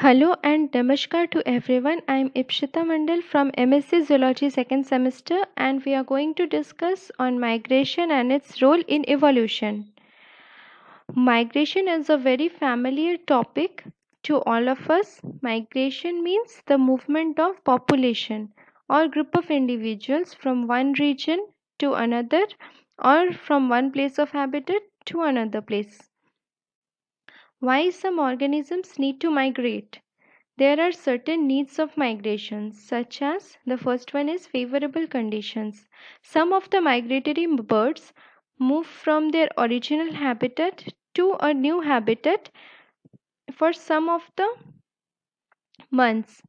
Hello and Namaskar to everyone. I am Ipshita Mandal from MSc Zoology second semester and we are going to discuss on migration and its role in evolution. Migration is a very familiar topic to all of us. Migration means the movement of population or group of individuals from one region to another or from one place of habitat to another place. Why some organisms need to migrate? There are certain needs of migration, such as the first one is favorable conditions. Some of the migratory birds move from their original habitat to a new habitat for some of the months.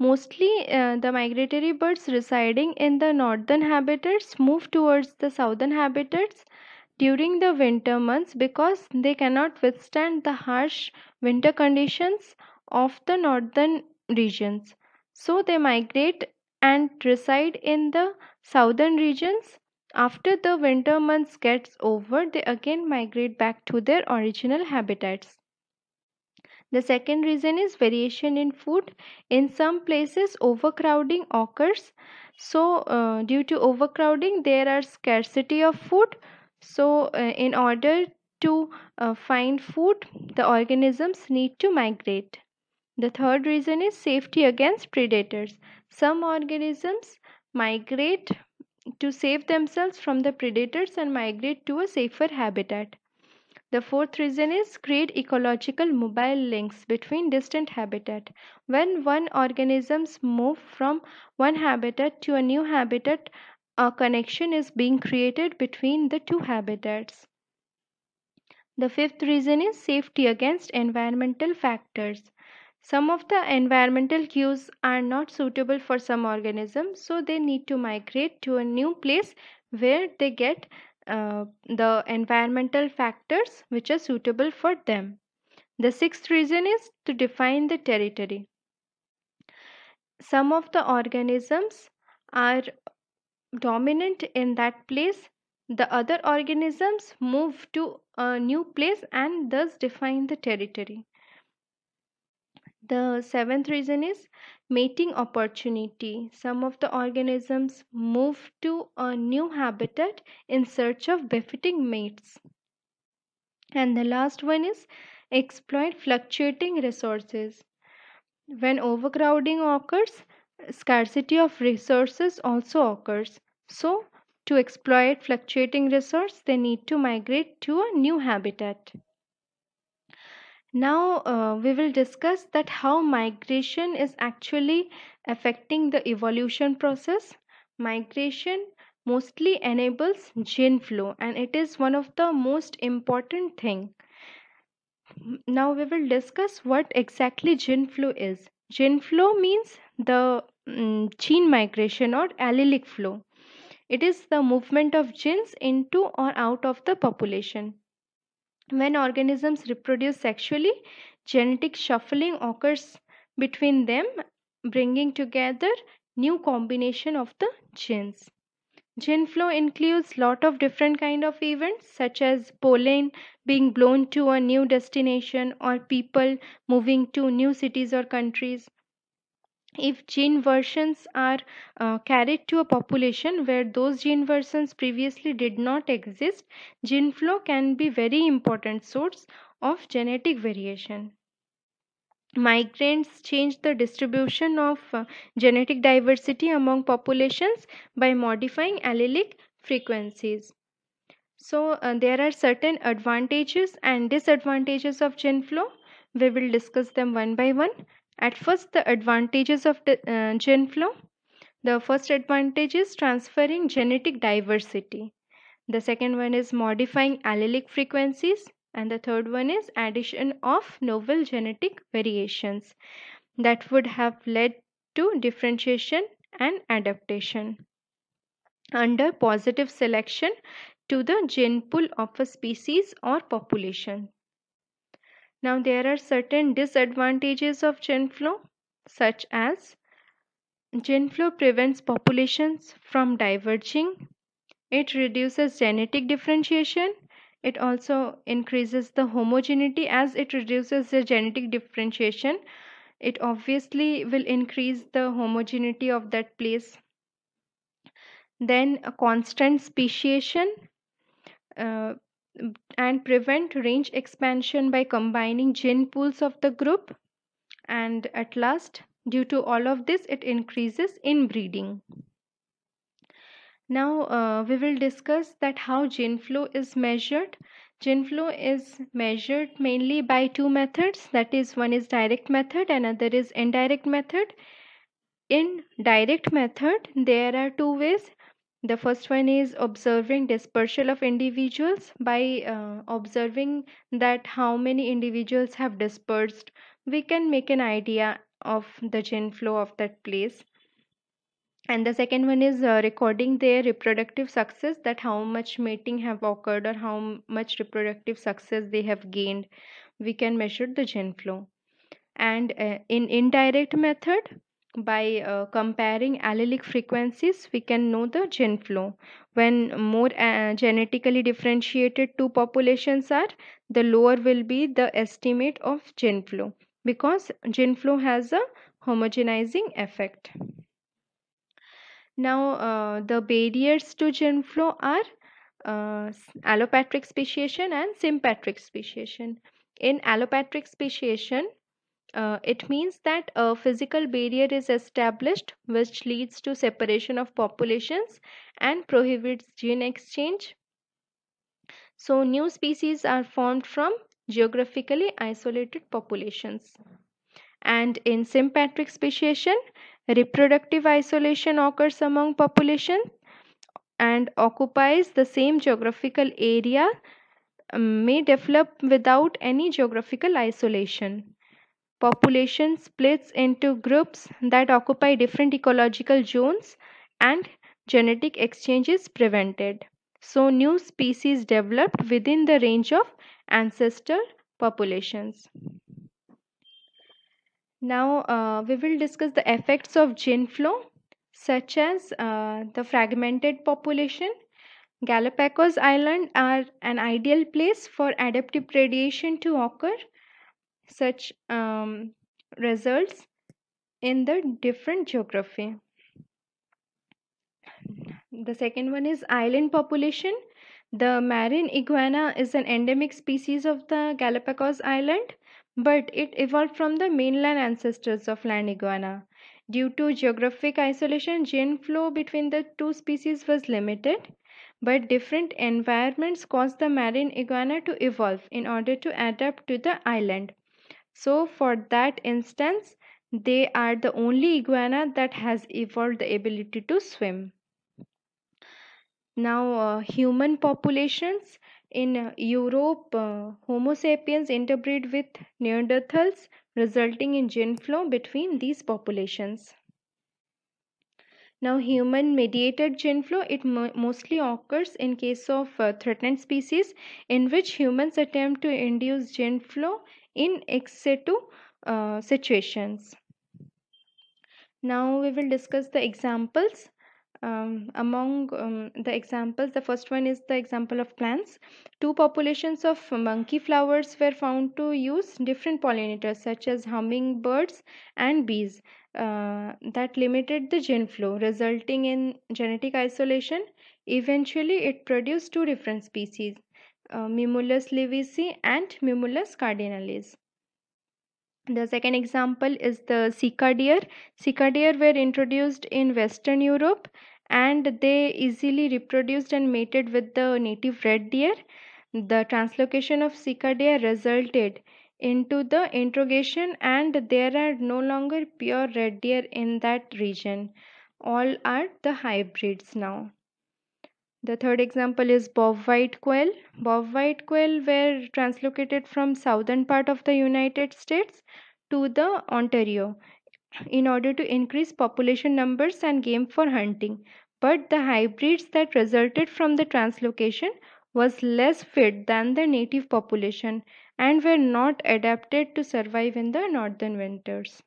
Mostly, uh, the migratory birds residing in the northern habitats move towards the southern habitats during the winter months because they cannot withstand the harsh winter conditions of the northern regions. So they migrate and reside in the southern regions. After the winter months gets over, they again migrate back to their original habitats. The second reason is variation in food. In some places, overcrowding occurs. So, uh, due to overcrowding, there are scarcity of food. So uh, in order to uh, find food, the organisms need to migrate. The third reason is safety against predators. Some organisms migrate to save themselves from the predators and migrate to a safer habitat. The fourth reason is create ecological mobile links between distant habitat. When one organisms move from one habitat to a new habitat, a connection is being created between the two habitats. The fifth reason is safety against environmental factors. Some of the environmental cues are not suitable for some organisms, so they need to migrate to a new place where they get uh, the environmental factors which are suitable for them. The sixth reason is to define the territory. Some of the organisms are dominant in that place the other organisms move to a new place and thus define the territory the seventh reason is mating opportunity some of the organisms move to a new habitat in search of befitting mates and the last one is exploit fluctuating resources when overcrowding occurs scarcity of resources also occurs. So, to exploit fluctuating resource, they need to migrate to a new habitat. Now, uh, we will discuss that how migration is actually affecting the evolution process. Migration mostly enables gene flow and it is one of the most important thing. Now, we will discuss what exactly gene flow is. Gene flow means the Mm, gene migration or allelic flow. It is the movement of genes into or out of the population. When organisms reproduce sexually, genetic shuffling occurs between them, bringing together new combination of the genes. Gene flow includes lot of different kind of events such as pollen being blown to a new destination or people moving to new cities or countries if gene versions are uh, carried to a population where those gene versions previously did not exist gene flow can be very important source of genetic variation migrants change the distribution of uh, genetic diversity among populations by modifying allelic frequencies so uh, there are certain advantages and disadvantages of gene flow we will discuss them one by one at first, the advantages of the, uh, flow. The first advantage is transferring genetic diversity. The second one is modifying allelic frequencies. And the third one is addition of novel genetic variations that would have led to differentiation and adaptation under positive selection to the gene pool of a species or population. Now there are certain disadvantages of gene flow, such as gene flow prevents populations from diverging, it reduces genetic differentiation, it also increases the homogeneity as it reduces the genetic differentiation. It obviously will increase the homogeneity of that place. Then a constant speciation, uh, and prevent range expansion by combining gene pools of the group and at last due to all of this it increases inbreeding. Now uh, we will discuss that how gene flow is measured. Gene flow is measured mainly by two methods that is one is direct method another is indirect method. In direct method there are two ways the first one is observing dispersal of individuals by uh, observing that how many individuals have dispersed. We can make an idea of the gene flow of that place. And the second one is uh, recording their reproductive success that how much mating have occurred or how much reproductive success they have gained. We can measure the gene flow. And uh, in indirect method, by uh, comparing allelic frequencies we can know the gene flow when more uh, genetically differentiated two populations are the lower will be the estimate of gene flow because gene flow has a homogenizing effect now uh, the barriers to gene flow are uh, allopatric speciation and sympatric speciation in allopatric speciation uh, it means that a physical barrier is established which leads to separation of populations and prohibits gene exchange. So new species are formed from geographically isolated populations. And in sympatric speciation, reproductive isolation occurs among populations and occupies the same geographical area um, may develop without any geographical isolation. Population splits into groups that occupy different ecological zones and genetic exchange is prevented. So, new species developed within the range of ancestor populations. Now, uh, we will discuss the effects of gene flow, such as uh, the fragmented population. Galapagos Island are an ideal place for adaptive radiation to occur such um, results in the different geography the second one is island population the marine iguana is an endemic species of the galapagos island but it evolved from the mainland ancestors of land iguana due to geographic isolation gene flow between the two species was limited but different environments caused the marine iguana to evolve in order to adapt to the island so for that instance, they are the only iguana that has evolved the ability to swim. Now, uh, human populations in Europe, uh, Homo sapiens interbreed with Neanderthals, resulting in gene flow between these populations. Now, human mediated gene flow it mo mostly occurs in case of uh, threatened species in which humans attempt to induce gene flow in exetu uh, situations. Now we will discuss the examples. Um, among um, the examples, the first one is the example of plants. Two populations of monkey flowers were found to use different pollinators such as hummingbirds and bees uh, that limited the gene flow resulting in genetic isolation. Eventually, it produced two different species. Uh, Mimulus levisi and Mimulus cardinalis. The second example is the Sika deer. Sika deer were introduced in Western Europe and they easily reproduced and mated with the native red deer. The translocation of Sika deer resulted into the introgression, and there are no longer pure red deer in that region. All are the hybrids now. The third example is bob-white quail. Bob-white quail were translocated from southern part of the United States to the Ontario in order to increase population numbers and game for hunting. But the hybrids that resulted from the translocation was less fit than the native population and were not adapted to survive in the northern winters.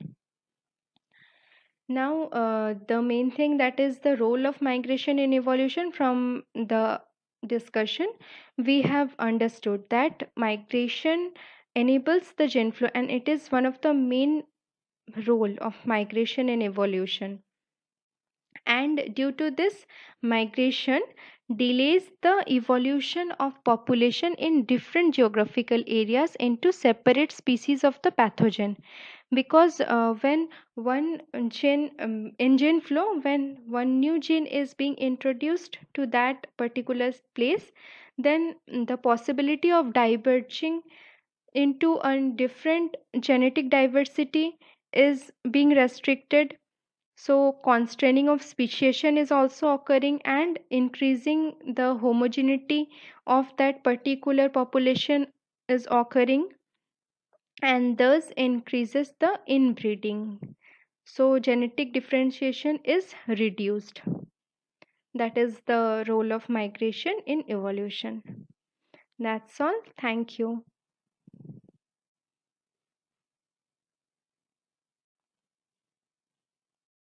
Now, uh, the main thing that is the role of migration in evolution from the discussion, we have understood that migration enables the gene flow and it is one of the main role of migration in evolution and due to this migration delays the evolution of population in different geographical areas into separate species of the pathogen because uh, when one gene um, in gene flow when one new gene is being introduced to that particular place then the possibility of diverging into a different genetic diversity is being restricted so, constraining of speciation is also occurring and increasing the homogeneity of that particular population is occurring and thus increases the inbreeding. So, genetic differentiation is reduced. That is the role of migration in evolution. That's all. Thank you.